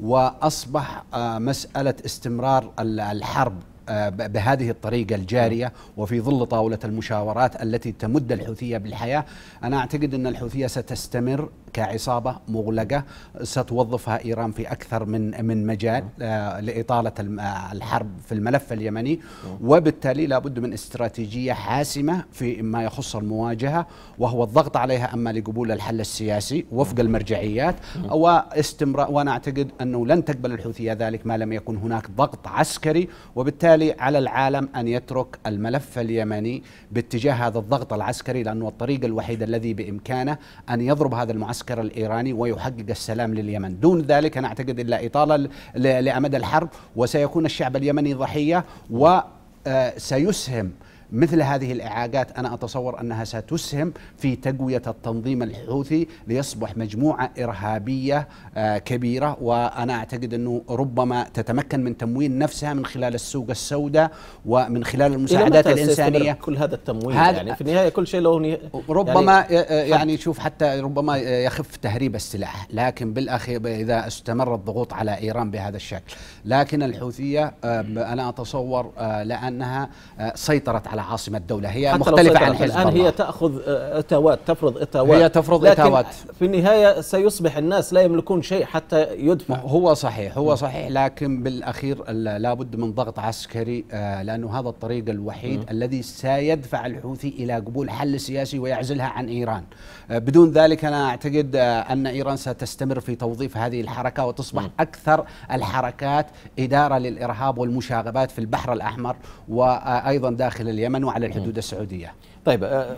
وأصبح مسألة استمرار الحرب آه، بهذه الطريقة الجارية وفي ظل طاولة المشاورات التي تمد الحوثية بالحياة أنا أعتقد أن الحوثية ستستمر كعصابة مغلقة ستوظفها إيران في أكثر من من مجال آه، لإطالة آه، الحرب في الملف اليمني وبالتالي لابد من استراتيجية حاسمة في ما يخص المواجهة وهو الضغط عليها أما لقبول الحل السياسي وفق المرجعيات واستمرار وأنا أعتقد أنه لن تقبل الحوثية ذلك ما لم يكن هناك ضغط عسكري وبالتالي وبالتالي على العالم أن يترك الملف اليمني باتجاه هذا الضغط العسكري لأنه الطريق الوحيد الذي بإمكانه أن يضرب هذا المعسكر الإيراني ويحقق السلام لليمن دون ذلك أنا أعتقد إلا إطالة لأمد الحرب وسيكون الشعب اليمني ضحية و آه، سيسهم مثل هذه الإعاقات أنا أتصور أنها ستسهم في تقوية التنظيم الحوثي ليصبح مجموعة إرهابية آه، كبيرة وأنا أعتقد أنه ربما تتمكن من تموين نفسها من خلال السوق السوداء ومن خلال المساعدات الإنسانية كل هذا التموين هذا يعني في النهاية كل شيء له ربما يعني, آه، آه، يعني شوف حتى ربما يخف تهريب السلاح لكن بالأخير إذا استمر الضغوط على إيران بهذا الشكل لكن الحوثية أنا أتصور لأنها سيطرت على عاصمة الدولة هي مختلفة عن حزب الآن الله. هي تأخذ آه، إتاوات تفرض إتاوات هي تفرض لكن إتاوات في النهاية سيصبح الناس لا يملكون شيء حتى يدفع هو صحيح هو صحيح لكن بالأخير لابد من ضغط عسكري آه، لأنه هذا الطريق الوحيد م. الذي سيدفع الحوثي إلى قبول حل سياسي ويعزلها عن إيران آه، بدون ذلك أنا أعتقد أن إيران ستستمر في توظيف هذه الحركة وتصبح م. أكثر الحركات إدارة للإرهاب والمشاغبات في البحر الأحمر وأيضا داخل اليمن اليمن وعلى الحدود السعودية طيب آه،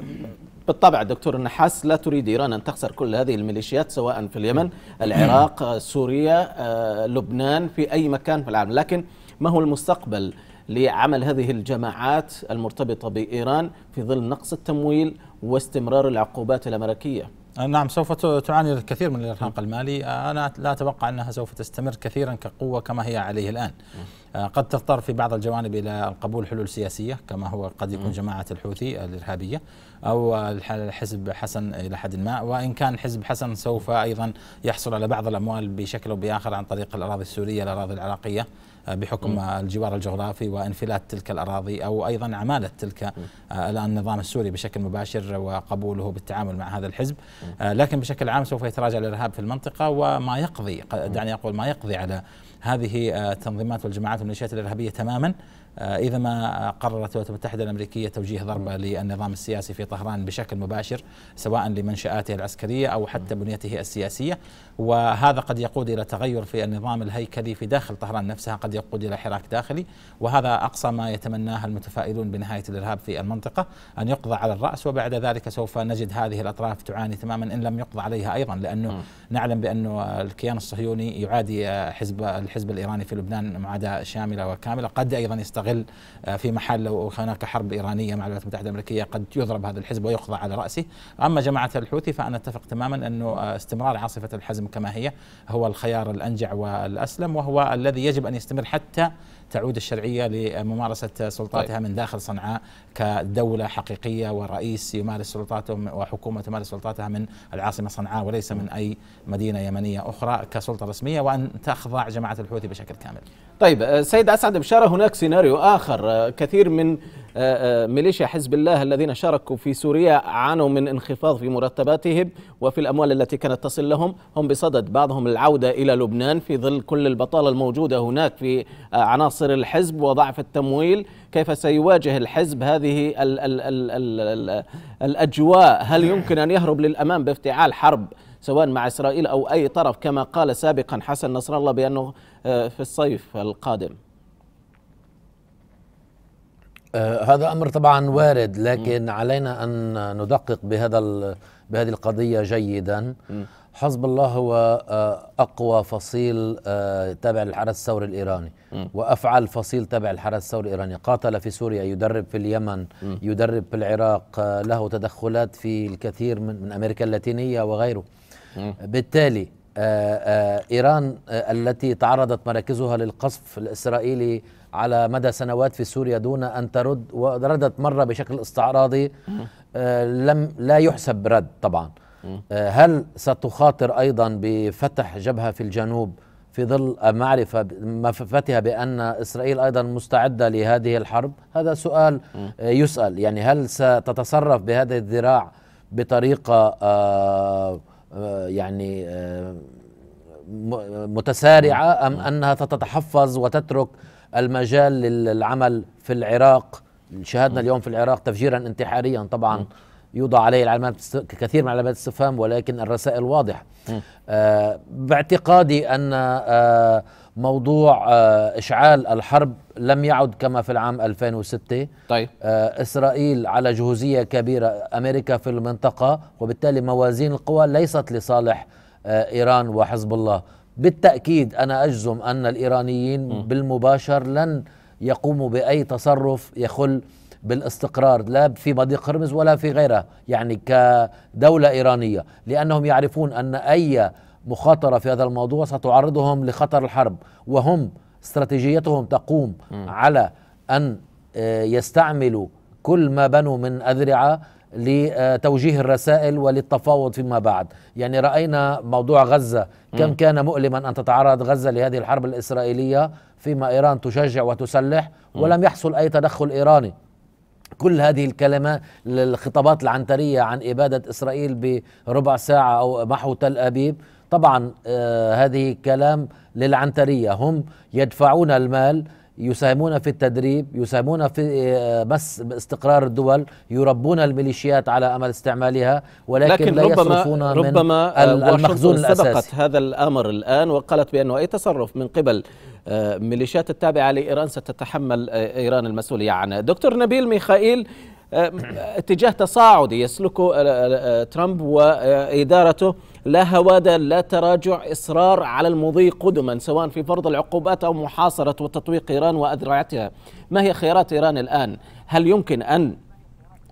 بالطبع دكتور النحاس لا تريد إيران أن تخسر كل هذه الميليشيات سواء في اليمن العراق آه، سوريا آه، لبنان في أي مكان في العالم لكن ما هو المستقبل لعمل هذه الجماعات المرتبطة بإيران في ظل نقص التمويل واستمرار العقوبات الأمريكية آه، نعم سوف تعاني الكثير من الارهاق المالي آه، انا لا اتوقع انها سوف تستمر كثيرا كقوه كما هي عليه الان آه، قد تضطر في بعض الجوانب الى القبول حلول سياسيه كما هو قد يكون جماعه الحوثي الارهابيه او الحزب حسن الى حد ما وان كان حزب حسن سوف ايضا يحصل على بعض الاموال بشكل او باخر عن طريق الاراضي السوريه الاراضي العراقيه بحكم م. الجوار الجغرافي وانفلات تلك الاراضي او ايضا عماله تلك آه، الان النظام السوري بشكل مباشر وقبوله بالتعامل مع هذا الحزب آه، لكن بشكل عام سوف يتراجع الارهاب في المنطقه وما يقضي دعني اقول ما يقضي على هذه آه، التنظيمات والجماعات والميليشيات الارهابيه تماما آه، إذا ما قررت الولايات المتحدة الأمريكية توجيه ضربة للنظام السياسي في طهران بشكل مباشر سواء لمنشآته العسكرية أو حتى نعم. بنيته السياسية وهذا قد يقود إلى تغير في النظام الهيكلي في داخل طهران نفسها قد يقود إلى حراك داخلي وهذا أقصى ما يتمناه المتفائلون بنهاية الإرهاب في المنطقة أن يقضى على الرأس وبعد ذلك سوف نجد هذه الأطراف تعاني تماما إن لم يقضى عليها أيضا لأنه م. نعم. نعلم بأن الكيان الصهيوني يعادي حزب الحزب الإيراني في لبنان معاداة شاملة وكاملة قد أيضا يستغل يستغل آه، في محل لو هناك حرب إيرانية مع الولايات المتحدة الأمريكية قد يضرب هذا الحزب ويخضع على رأسه أما جماعة الحوثي فأنا أتفق تماما أنه آه، استمرار عاصفة الحزم كما هي هو الخيار الأنجع والأسلم وهو الذي يجب أن يستمر حتى تعود الشرعية لممارسة سلطاتها طيب. من داخل صنعاء كدولة حقيقية ورئيس يمارس سلطاته وحكومة تمارس سلطاتها من العاصمة صنعاء وليس من أي مدينة يمنية أخرى كسلطة رسمية وأن تخضع جماعة الحوثي بشكل كامل طيب آه، سيد أسعد بشارة هناك سيناريو آخر آه، كثير من آه، آه، ميليشيا حزب الله الذين شاركوا في سوريا عانوا من انخفاض في مرتباتهم وفي الأموال التي كانت تصل لهم هم بصدد بعضهم العودة إلى لبنان في ظل كل البطالة الموجودة هناك في آه، عناصر الحزب وضعف التمويل كيف سيواجه الحزب هذه ال ال ال ال الـ الأجواء هل يمكن أن يهرب للأمام بافتعال حرب سواء مع إسرائيل أو أي طرف كما قال سابقا حسن نصر الله بأنه في الصيف القادم آه، هذا امر طبعا وارد لكن علينا ان ندقق بهذا بهذه القضيه جيدا حزب الله هو آه، اقوى فصيل آه، تابع للحرس الثوري الايراني وافعل فصيل تابع للحرس الثوري الايراني قاتل في سوريا يدرب في اليمن يدرب في العراق له تدخلات في الكثير من امريكا اللاتينيه وغيره بالتالي ايران التي تعرضت مراكزها للقصف الاسرائيلي على مدى سنوات في سوريا دون ان ترد وردت مره بشكل استعراضي آه، لم لا يحسب رد طبعا آه، هل ستخاطر ايضا بفتح جبهه في الجنوب في ظل معرفة معرفتها بأن إسرائيل أيضا مستعدة لهذه الحرب هذا سؤال آه، يسأل يعني هل ستتصرف بهذه الذراع بطريقة يعني متسارعة أم أنها ستتحفظ وتترك المجال للعمل في العراق شاهدنا اليوم في العراق تفجيرا انتحاريا طبعا يوضع عليه العلامات كثير من علامات الاستفهام ولكن الرسائل واضحه آه باعتقادي ان آه موضوع آه اشعال الحرب لم يعد كما في العام 2006 طيب آه اسرائيل على جهوزيه كبيره امريكا في المنطقه وبالتالي موازين القوى ليست لصالح آه ايران وحزب الله بالتاكيد انا اجزم ان الايرانيين م. بالمباشر لن يقوموا باي تصرف يخل بالاستقرار لا في مضيق هرمز ولا في غيره يعني كدوله ايرانيه لانهم يعرفون ان اي مخاطره في هذا الموضوع ستعرضهم لخطر الحرب وهم استراتيجيتهم تقوم م. على ان آه، يستعملوا كل ما بنوا من اذرعه لتوجيه الرسائل وللتفاوض فيما بعد يعني رأينا موضوع غزة كم كان مؤلما أن تتعرض غزة لهذه الحرب الإسرائيلية فيما إيران تشجع وتسلح ولم يحصل أي تدخل إيراني كل هذه الكلمة الخطابات العنترية عن إبادة إسرائيل بربع ساعة أو محو تل أبيب طبعا آه هذه كلام للعنترية هم يدفعون المال يساهمون في التدريب يساهمون في آه، مس استقرار الدول يربون الميليشيات على امل استعمالها ولكن لكن لا ربما يصرفون ربما من آه، المخزون الاساسي سبقت هذا الامر الان وقالت بانه اي تصرف من قبل آه، ميليشيات التابعه لايران ستتحمل ايران المسؤوليه عنه دكتور نبيل ميخائيل اتجاه تصاعدي يسلكه ترامب وادارته لا هواده لا تراجع إصرار على المضي قدما سواء في فرض العقوبات أو محاصرة وتطويق إيران وأذرعتها ما هي خيارات إيران الآن؟ هل يمكن أن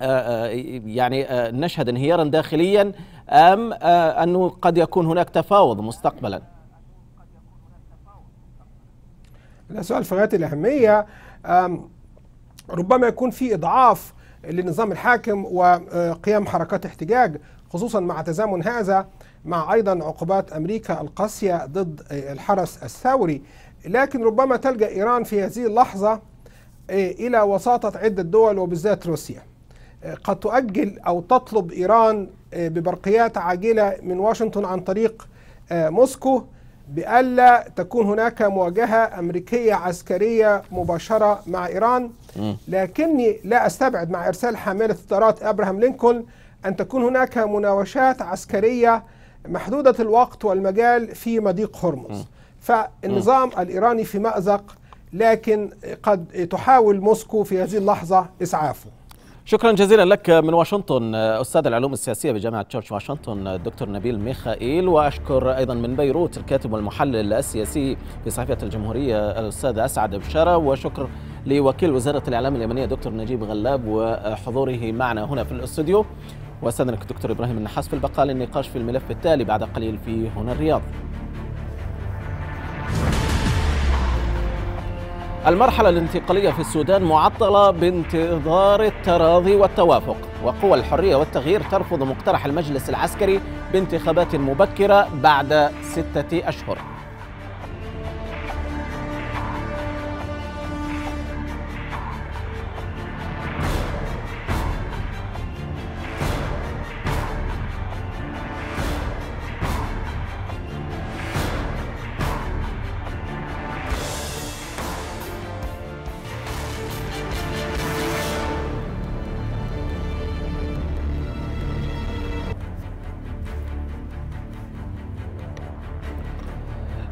آه، آه، يعني آه، نشهد انهيارا داخليا أم أنه قد يكون هناك تفاوض مستقبلا السؤال سؤال في غاية الأهمية ربما يكون في إضعاف للنظام الحاكم وقيام حركات احتجاج خصوصا مع تزامن هذا مع أيضا عقوبات أمريكا القاسية ضد الحرس الثوري لكن ربما تلجأ إيران في هذه اللحظة إيه، إلى وساطة عدة دول وبالذات روسيا إيه، قد تؤجل أو تطلب إيران إيه، ببرقيات عاجلة من واشنطن عن طريق موسكو بألا تكون هناك مواجهة أمريكية عسكرية مباشرة مع إيران لكني لا أستبعد مع إرسال حاملة الطائرات أبراهام لينكولن أن تكون هناك مناوشات عسكرية محدودة الوقت والمجال في مضيق هرمز فالنظام الإيراني في مأزق لكن قد تحاول موسكو في هذه اللحظة إسعافه شكرا جزيلا لك من واشنطن استاذ العلوم السياسيه بجامعه جورج واشنطن الدكتور نبيل ميخائيل واشكر ايضا من بيروت الكاتب والمحلل السياسي في صحيفه الجمهوريه الاستاذ اسعد بشاره وشكر لوكيل وزاره الاعلام اليمنيه دكتور نجيب غلاب وحضوره معنا هنا في الاستوديو واستدرك الدكتور ابراهيم النحاس في البقاء للنقاش في الملف التالي بعد قليل في هنا الرياض المرحلة الانتقالية في السودان معطلة بانتظار التراضي والتوافق وقوى الحرية والتغيير ترفض مقترح المجلس العسكري بانتخابات مبكرة بعد ستة أشهر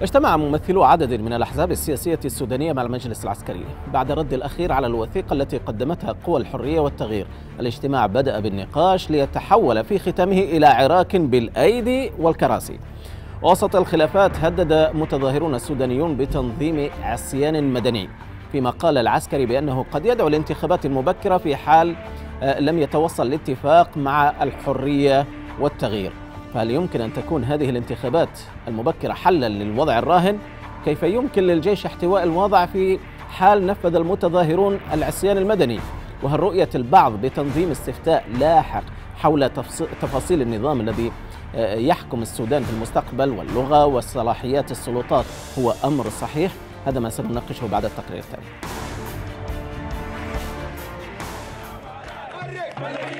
اجتمع ممثلو عدد من الأحزاب السياسية السودانية مع المجلس العسكري بعد الرد الأخير على الوثيقة التي قدمتها قوى الحرية والتغيير الاجتماع بدأ بالنقاش ليتحول في ختامه إلى عراك بالأيدي والكراسي وسط الخلافات هدد متظاهرون سودانيون بتنظيم عصيان مدني فيما قال العسكري بأنه قد يدعو الانتخابات المبكرة في حال آه، لم يتوصل الاتفاق مع الحرية والتغيير فهل يمكن أن تكون هذه الانتخابات المبكرة حلا للوضع الراهن؟ كيف يمكن للجيش احتواء الوضع في حال نفذ المتظاهرون العصيان المدني؟ وهل رؤية البعض بتنظيم استفتاء لاحق حول تفاصيل النظام الذي آه، يحكم السودان في المستقبل واللغة وصلاحيات السلطات هو أمر صحيح؟ هذا ما سنناقشه بعد التقرير التالي.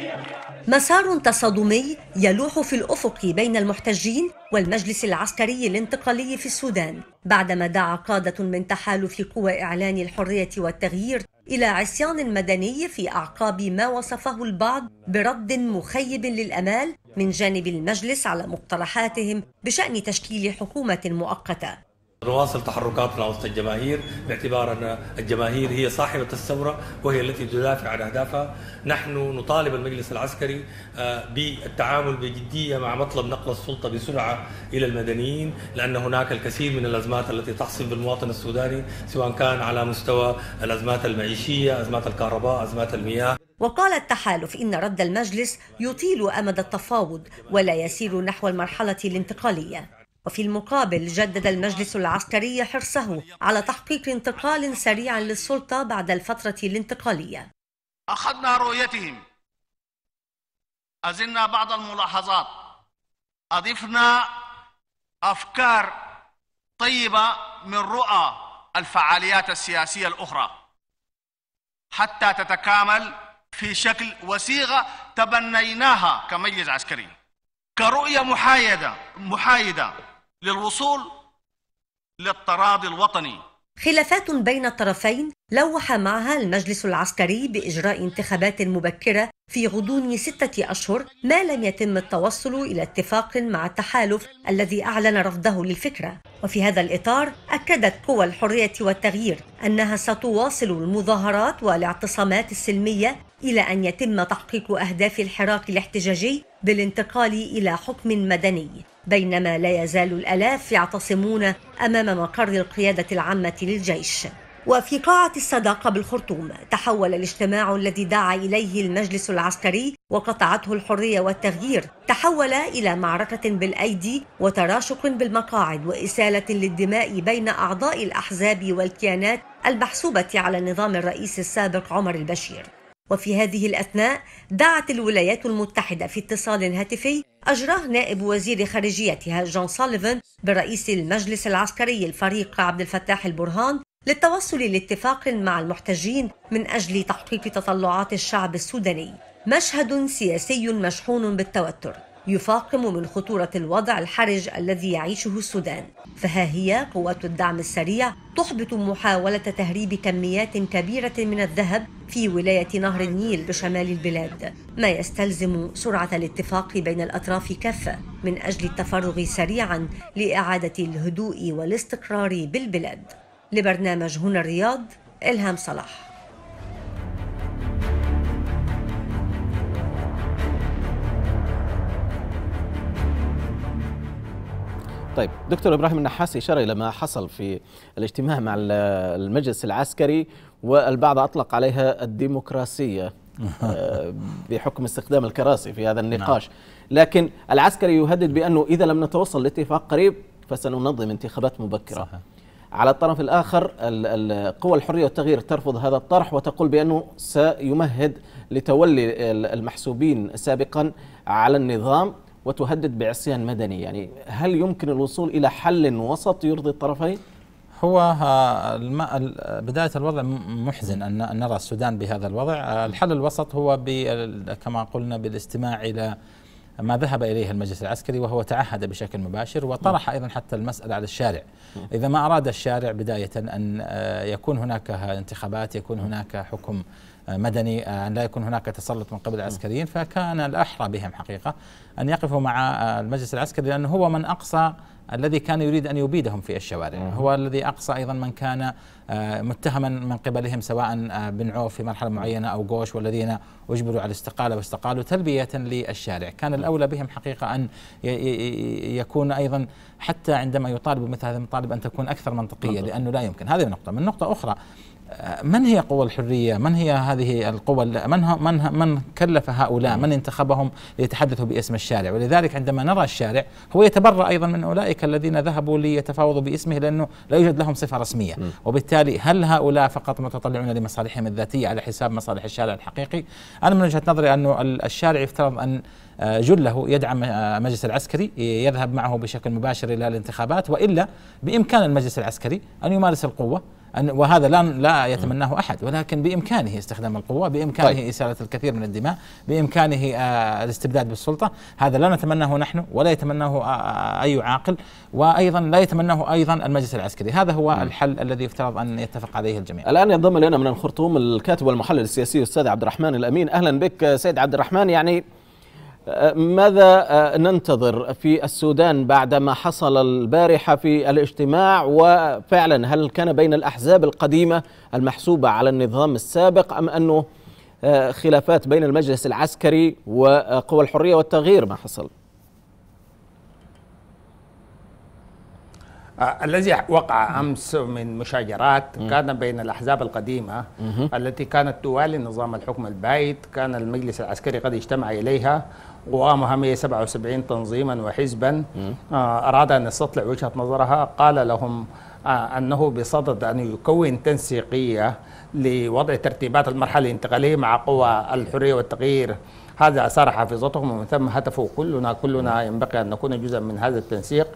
Yeah. مسار تصادمي يلوح في الافق بين المحتجين والمجلس العسكري الانتقالي في السودان بعدما دعا قاده من تحالف قوى اعلان الحريه والتغيير الى عصيان مدني في اعقاب ما وصفه البعض برد مخيب للامال من جانب المجلس على مقترحاتهم بشان تشكيل حكومه مؤقته نواصل تحركاتنا وسط الجماهير باعتبار ان الجماهير هي صاحبه الثوره وهي التي تدافع عن اهدافها، نحن نطالب المجلس العسكري آه، بالتعامل بجديه مع مطلب نقل السلطه بسرعه الى المدنيين لان هناك الكثير من الازمات التي تحصل بالمواطن السوداني سواء كان على مستوى الازمات المعيشيه، ازمات الكهرباء، ازمات المياه. وقال التحالف إن رد المجلس يطيل أمد التفاوض ولا يسير نحو المرحلة الانتقالية وفي المقابل جدد المجلس العسكري حرصه على تحقيق انتقال سريع للسلطة بعد الفترة الانتقالية أخذنا رؤيتهم أزلنا بعض الملاحظات أضفنا أفكار طيبة من رؤى الفعاليات السياسية الأخرى حتى تتكامل في شكل وصيغة تبنيناها كمجلس عسكري كرؤية محايدة محايدة للوصول للتراضي الوطني خلافات بين الطرفين لوح معها المجلس العسكري بإجراء انتخابات مبكرة في غضون ستة أشهر ما لم يتم التوصل إلى اتفاق مع التحالف الذي أعلن رفضه للفكرة وفي هذا الإطار أكدت قوى الحرية والتغيير أنها ستواصل المظاهرات والاعتصامات السلمية إلى أن يتم تحقيق أهداف الحراك الاحتجاجي بالانتقال إلى حكم مدني بينما لا يزال الآلاف يعتصمون أمام مقر القيادة العامة للجيش وفي قاعة الصداقه بالخرطوم تحول الاجتماع الذي دعا إليه المجلس العسكري وقطعته الحرية والتغيير تحول إلى معركة بالأيدي وتراشق بالمقاعد وإسالة للدماء بين أعضاء الأحزاب والكيانات المحسوبة على نظام الرئيس السابق عمر البشير وفي هذه الأثناء دعت الولايات المتحدة في اتصال هاتفي أجراه نائب وزير خارجيتها جون سوليفان برئيس المجلس العسكري الفريق عبد الفتاح البرهان للتوصل لاتفاق مع المحتجين من أجل تحقيق تطلعات الشعب السوداني مشهد سياسي مشحون بالتوتر يفاقم من خطورة الوضع الحرج الذي يعيشه السودان فها هي قوات الدعم السريع تحبط محاولة تهريب كميات كبيرة من الذهب في ولاية نهر النيل بشمال البلاد ما يستلزم سرعة الاتفاق بين الأطراف كافة من أجل التفرغ سريعا لإعادة الهدوء والاستقرار بالبلاد لبرنامج هنا الرياض إلهام صلاح طيب دكتور ابراهيم النحاس اشار الى ما حصل في الاجتماع مع المجلس العسكري والبعض اطلق عليها الديمقراطيه آه، بحكم استخدام الكراسي في هذا النقاش نعم. لكن العسكري يهدد بانه اذا لم نتوصل لاتفاق قريب فسننظم انتخابات مبكره صحيح. على الطرف الاخر القوى الحريه والتغيير ترفض هذا الطرح وتقول بانه سيمهد لتولي المحسوبين سابقا على النظام وتهدد بعصيان مدني يعني هل يمكن الوصول إلى حل وسط يرضي الطرفين؟ هو آه، بداية الوضع محزن أن نرى السودان بهذا الوضع آه، الحل الوسط هو كما قلنا بالاستماع إلى ما ذهب اليه المجلس العسكري وهو تعهد بشكل مباشر وطرح نعم. ايضا حتى المساله على الشارع نعم. اذا ما اراد الشارع بدايه ان آه، يكون هناك انتخابات يكون هناك حكم مدني آه، أن لا يكون هناك تسلط من قبل العسكريين فكان الأحرى بهم حقيقة أن يقفوا مع آه، المجلس العسكري لأنه هو من أقصى الذي كان يريد أن يبيدهم في الشوارع مم. هو الذي أقصى أيضا من كان آه، متهما من قبلهم سواء بن عوف في مرحلة معينة أو غوش والذين أجبروا على الاستقالة واستقالوا تلبية للشارع كان الأولى بهم حقيقة أن يكون أيضا حتى عندما يطالب مثل هذا المطالب أن تكون أكثر منطقية لأنه لا يمكن هذه نقطة من نقطة أخرى من هي قوى الحرية؟ من هي هذه القوى؟ من من من كلف هؤلاء؟ من انتخبهم ليتحدثوا باسم الشارع؟ ولذلك عندما نرى الشارع هو يتبرأ أيضا من أولئك الذين ذهبوا ليتفاوضوا باسمه لأنه لا يوجد لهم صفة رسمية، وبالتالي هل هؤلاء فقط متطلعون لمصالحهم الذاتية على حساب مصالح الشارع الحقيقي؟ أنا من وجهة نظري أنه الشارع يفترض أن آه، جله يدعم آه، المجلس العسكري يذهب معه بشكل مباشر إلى الانتخابات وإلا بإمكان المجلس العسكري أن يمارس القوة أن وهذا لا لا يتمناه احد ولكن بامكانه استخدام القوه، بامكانه طيب. اساله الكثير من الدماء، بامكانه آه الاستبداد بالسلطه، هذا لا نتمناه نحن ولا يتمناه آه, آه، اي عاقل وايضا لا يتمناه ايضا المجلس العسكري، هذا هو م. الحل الذي يفترض ان يتفق عليه الجميع. الان ينضم الينا من الخرطوم الكاتب والمحلل السياسي الاستاذ عبد الرحمن الامين، اهلا بك سيد عبد الرحمن يعني ماذا ننتظر في السودان بعد ما حصل البارحة في الاجتماع وفعلا هل كان بين الأحزاب القديمة المحسوبة على النظام السابق أم أنه خلافات بين المجلس العسكري وقوى الحرية والتغيير ما حصل آه، الذي وقع امس من مشاجرات كان بين الاحزاب القديمه التي كانت توالي نظام الحكم البائد كان المجلس العسكري قد اجتمع اليها قوامها 177 تنظيما وحزبا آه، أراد أن يستطلع وجهة نظرها قال لهم آه، أنه بصدد أن يكون تنسيقية لوضع ترتيبات المرحلة الانتقالية مع قوى الحرية والتغيير هذا أثار حافظتهم ومن ثم هتفوا كلنا كلنا ينبغي أن نكون جزءا من هذا التنسيق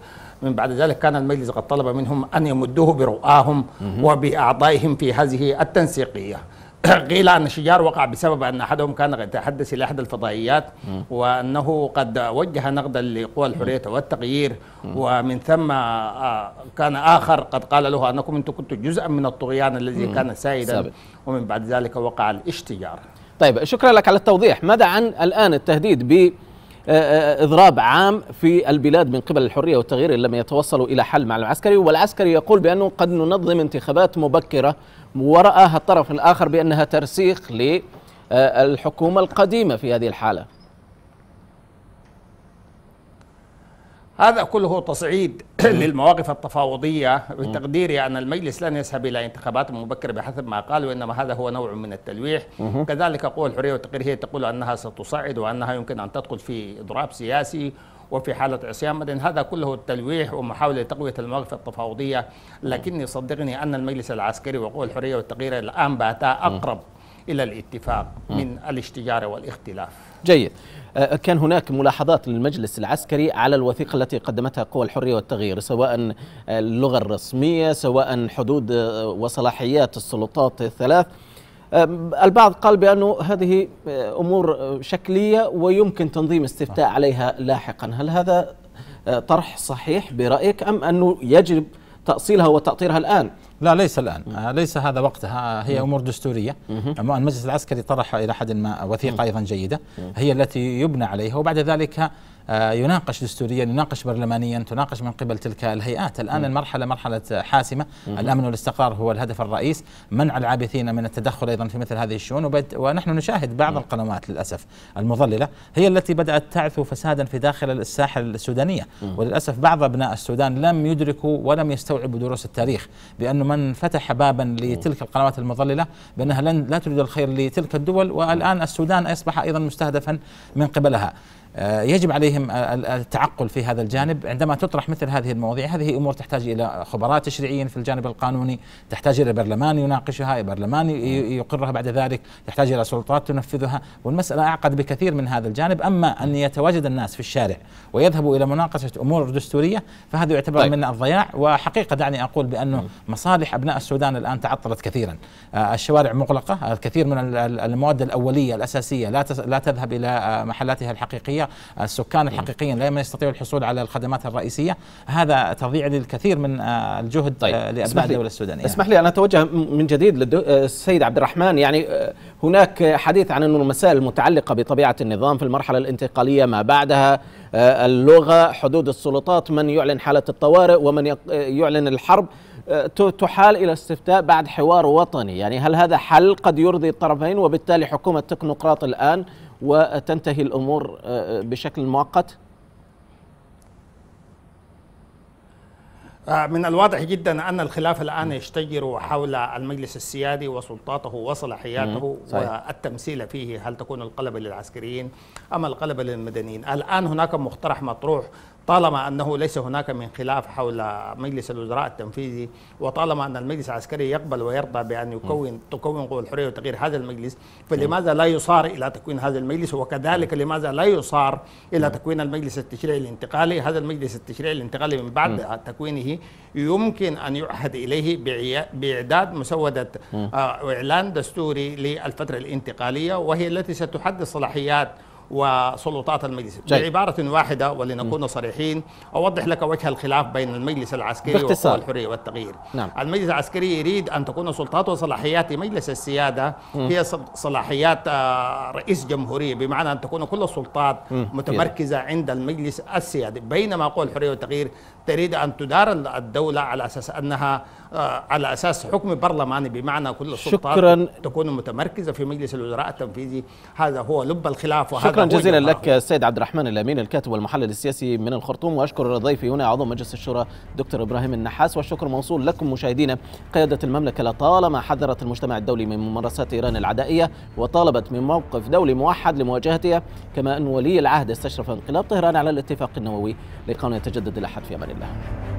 من بعد ذلك كان المجلس قد طلب منهم أن يمدوه برؤاهم وبأعضائهم في هذه التنسيقية قيل أن شجار وقع بسبب أن أحدهم كان يتحدث إلى إحدى الفضائيات وأنه قد وجه نقدا لقوى الحرية والتغيير ومن ثم آه، كان آخر قد قال له أنكم أنتم كنتم جزءا من الطغيان الذي كان سائدا ومن بعد ذلك وقع الاشتجار طيب شكرا لك على التوضيح ماذا عن الآن التهديد ب آه، آه، آه، اضراب عام في البلاد من قبل الحريه والتغيير ان لم يتوصلوا الى حل مع العسكري والعسكري يقول بانه قد ننظم انتخابات مبكره وراها الطرف الاخر بانها ترسيخ للحكومه القديمه في هذه الحاله هذا كله تصعيد للمواقف التفاوضية بتقديري يعني أن المجلس لن يذهب إلى انتخابات مبكرة بحسب ما قال وإنما هذا هو نوع من التلويح كذلك قوى الحرية والتقرير هي تقول أنها ستصعد وأنها يمكن أن تدخل في إضراب سياسي وفي حالة عصيان مدن هذا كله التلويح ومحاولة تقوية المواقف التفاوضية لكني صدقني أن المجلس العسكري وقوى الحرية والتقرير الآن باتا أقرب إلى الاتفاق من الاشتجار والاختلاف جيد أه، كان هناك ملاحظات للمجلس العسكري على الوثيقة التي قدمتها قوى الحرية والتغيير سواء اللغة أه، الرسمية سواء حدود أه، وصلاحيات السلطات الثلاث البعض قال بأنه هذه أمور شكلية ويمكن تنظيم استفتاء عليها لاحقا هل هذا طرح صحيح برأيك أم أنه يجب تأصيلها وتأطيرها الآن لا ليس الان مم. آه، ليس هذا وقتها آه، هي مم. امور دستوريه اما المجلس العسكري طرح الى حد ما وثيقه ايضا جيده هي التي يبنى عليها وبعد ذلك آه، يناقش دستوريا يناقش برلمانيا تناقش من قبل تلك الهيئات الآن م. المرحلة مرحلة حاسمة م. الأمن والاستقرار هو الهدف الرئيس منع العابثين من التدخل أيضا في مثل هذه الشؤون ونحن نشاهد بعض م. القنوات للأسف المضللة هي التي بدأت تعثو فسادا في داخل الساحل السودانية وللأسف بعض أبناء السودان لم يدركوا ولم يستوعبوا دروس التاريخ بأنه من فتح بابا لتلك القنوات المضللة بأنها لن لا تريد الخير لتلك الدول والآن السودان أصبح أيضا مستهدفا من قبلها آه، يجب عليهم التعقل في هذا الجانب عندما تطرح مثل هذه المواضيع هذه امور تحتاج الى خبراء تشريعيين في الجانب القانوني تحتاج الى برلمان يناقشها برلمان نعم. يقرها بعد ذلك تحتاج الى سلطات تنفذها والمساله اعقد بكثير من هذا الجانب اما ان يتواجد الناس في الشارع ويذهبوا الى مناقشه امور دستوريه فهذا يعتبر طيب. من الضياع وحقيقه دعني اقول بانه نعم. مصالح ابناء السودان الان تعطلت كثيرا آه، الشوارع مغلقه الكثير آه، من المواد الاوليه الاساسيه لا لا تذهب الى محلاتها الحقيقيه السكان الحقيقيين لا يستطيعوا الحصول على الخدمات الرئيسية هذا تضيع للكثير من آه، الجهد آه، طيب. لأبناء الدولة السودانية اسمح لي أنا أتوجه من جديد للسيد آه، عبد الرحمن يعني هناك حديث عن انه المسائل المتعلقة بطبيعة النظام في المرحلة الانتقالية ما بعدها اللغة حدود السلطات من يعلن حالة الطوارئ ومن يعلن الحرب تحال الى استفتاء بعد حوار وطني يعني هل هذا حل قد يرضي الطرفين وبالتالي حكومه تكنوقراط الان وتنتهي الامور آه، آه، بشكل مؤقت؟ آه، من الواضح جدا ان الخلاف الان يشتجر حول المجلس السيادي وسلطاته وصلاحياته والتمثيل فيه هل تكون القلبه للعسكريين ام القلبه للمدنيين؟ الان هناك مقترح مطروح طالما أنه ليس هناك من خلاف حول مجلس الوزراء التنفيذي وطالما أن المجلس العسكري يقبل ويرضى بأن يكون تكون قوى الحرية وتغيير هذا المجلس فلماذا لا يصار إلى تكوين هذا المجلس وكذلك لماذا لا يصار إلى تكوين المجلس التشريعي الانتقالي هذا المجلس التشريعي الانتقالي من بعد تكوينه يمكن أن يعهد إليه بإعداد مسودة آه، إعلان دستوري للفترة الانتقالية وهي التي ستحدد صلاحيات وسلطات المجلس جاي. بعبارة واحدة ولنكون م. صريحين أوضح لك وجه الخلاف بين المجلس العسكري وقوى الحرية والتغيير نعم. المجلس العسكري يريد أن تكون سلطات وصلاحيات مجلس السيادة م. هي صلاحيات آه، رئيس جمهورية بمعنى أن تكون كل السلطات م. متمركزة عند المجلس السيادي بينما قوى الحرية والتغيير تريد أن تدار الدولة على أساس أنها آه، على أساس حكم برلماني بمعنى كل السلطات شكرا تكون متمركزة في مجلس الوزراء التنفيذي هذا هو لب الخلاف وهذا شكرا جزيلا لك السيد عبد الرحمن الامين الكاتب والمحلل السياسي من الخرطوم واشكر ضيفي هنا عضو مجلس الشورى دكتور ابراهيم النحاس والشكر موصول لكم مشاهدينا قياده المملكه لطالما حذرت المجتمع الدولي من ممارسات ايران العدائيه وطالبت من موقف دولي موحد لمواجهتها كما ان ولي العهد استشرف انقلاب طهران على الاتفاق النووي لقانون يتجدد الاحد في امان الله